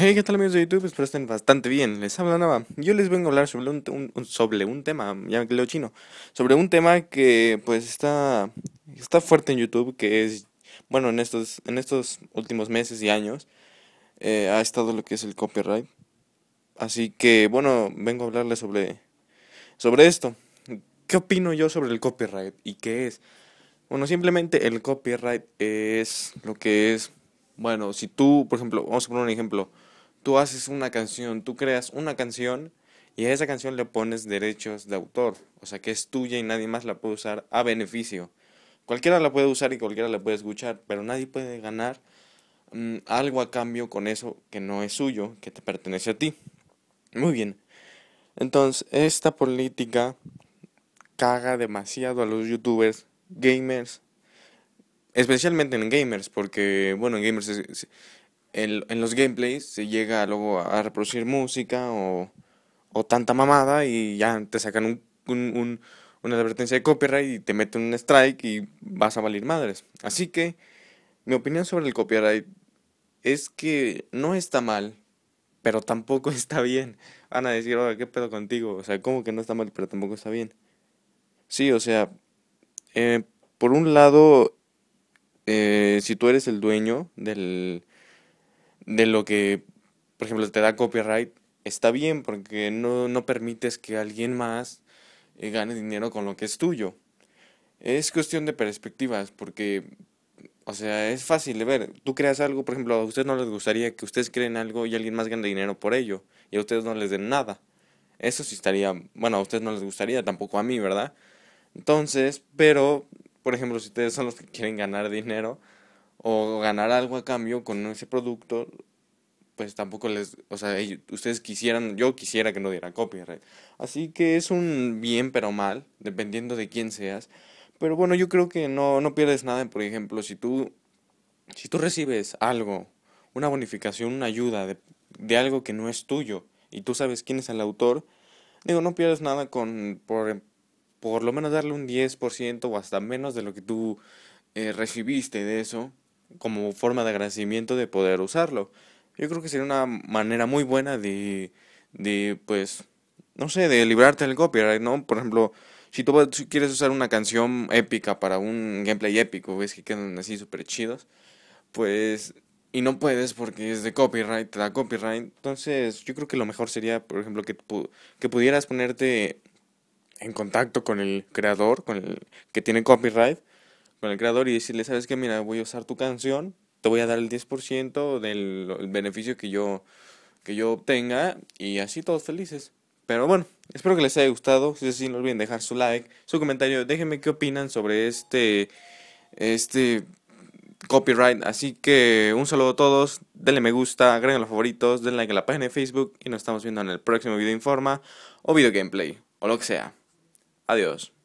Hey, ¿qué tal amigos de YouTube? Espero estén bastante bien. Les habla Nava. Yo les vengo a hablar sobre un, un sobre un tema, ya que leo chino, sobre un tema que pues está, está fuerte en YouTube, que es, bueno, en estos, en estos últimos meses y años eh, ha estado lo que es el copyright. Así que, bueno, vengo a hablarles sobre, sobre esto. ¿Qué opino yo sobre el copyright y qué es? Bueno, simplemente el copyright es lo que es bueno, si tú, por ejemplo, vamos a poner un ejemplo tú haces una canción, tú creas una canción y a esa canción le pones derechos de autor, o sea que es tuya y nadie más la puede usar a beneficio. Cualquiera la puede usar y cualquiera la puede escuchar, pero nadie puede ganar mm, algo a cambio con eso que no es suyo, que te pertenece a ti. Muy bien. Entonces, esta política caga demasiado a los youtubers, gamers, especialmente en gamers, porque, bueno, en gamers es, en los gameplays se llega luego a reproducir música o, o tanta mamada y ya te sacan un, una advertencia de copyright y te meten un strike y vas a valir madres. Así que mi opinión sobre el copyright es que no está mal, pero tampoco está bien. Van a decir, oye, ¿qué pedo contigo? O sea, ¿cómo que no está mal, pero tampoco está bien? Sí, o sea, eh, por un lado, eh, si tú eres el dueño del de lo que, por ejemplo, te da copyright, está bien porque no, no permites que alguien más eh, gane dinero con lo que es tuyo. Es cuestión de perspectivas porque, o sea, es fácil de ver. Tú creas algo, por ejemplo, a ustedes no les gustaría que ustedes creen algo y alguien más gane dinero por ello y a ustedes no les den nada. Eso sí estaría, bueno, a ustedes no les gustaría, tampoco a mí, ¿verdad? Entonces, pero, por ejemplo, si ustedes son los que quieren ganar dinero, o ganar algo a cambio con ese producto, pues tampoco les, o sea, ustedes quisieran, yo quisiera que no diera copyright. Así que es un bien pero mal, dependiendo de quién seas. Pero bueno, yo creo que no, no pierdes nada, por ejemplo, si tú, si tú recibes algo, una bonificación, una ayuda de, de algo que no es tuyo y tú sabes quién es el autor, digo, no pierdes nada con, por, por lo menos darle un 10% o hasta menos de lo que tú eh, recibiste de eso como forma de agradecimiento de poder usarlo. Yo creo que sería una manera muy buena de, de pues, no sé, de librarte del copyright, ¿no? Por ejemplo, si tú quieres usar una canción épica para un gameplay épico, ves que quedan así súper chidos, pues, y no puedes porque es de copyright, te da copyright, entonces yo creo que lo mejor sería, por ejemplo, que, que pudieras ponerte en contacto con el creador, con el que tiene copyright, con el creador y decirle, sabes que mira, voy a usar tu canción, te voy a dar el 10% del beneficio que yo, que yo obtenga y así todos felices. Pero bueno, espero que les haya gustado. Si es así, no olviden dejar su like, su comentario. Déjenme qué opinan sobre este, este copyright. Así que un saludo a todos. Denle me gusta, agreguen los favoritos, denle like a la página de Facebook y nos estamos viendo en el próximo video informa o video gameplay o lo que sea. Adiós.